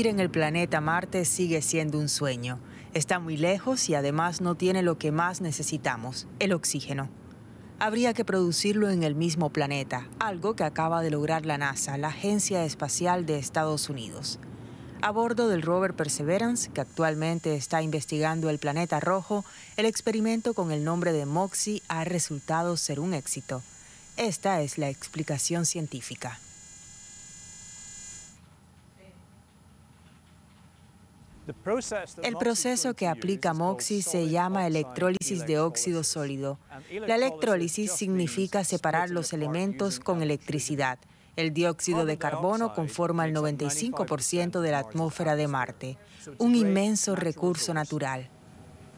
vivir en el planeta Marte sigue siendo un sueño. Está muy lejos y además no tiene lo que más necesitamos, el oxígeno. Habría que producirlo en el mismo planeta, algo que acaba de lograr la NASA, la Agencia Espacial de Estados Unidos. A bordo del rover Perseverance, que actualmente está investigando el planeta rojo, el experimento con el nombre de MOXIE ha resultado ser un éxito. Esta es la explicación científica. El proceso que aplica Moxie se llama electrólisis de óxido sólido. La electrólisis significa separar los elementos con electricidad. El dióxido de carbono conforma el 95% de la atmósfera de Marte, un inmenso recurso natural.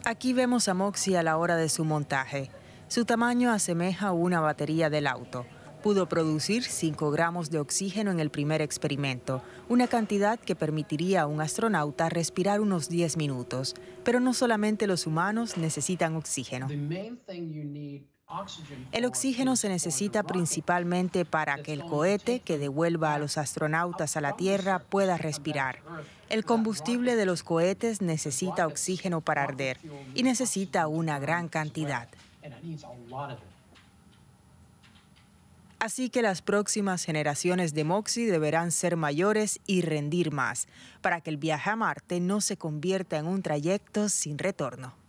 Aquí vemos a Moxie a la hora de su montaje. Su tamaño asemeja a una batería del auto pudo producir 5 gramos de oxígeno en el primer experimento, una cantidad que permitiría a un astronauta respirar unos 10 minutos. Pero no solamente los humanos necesitan oxígeno. El oxígeno se necesita principalmente para que el cohete que devuelva a los astronautas a la Tierra pueda respirar. El combustible de los cohetes necesita oxígeno para arder y necesita una gran cantidad. Así que las próximas generaciones de MOXIE deberán ser mayores y rendir más para que el viaje a Marte no se convierta en un trayecto sin retorno.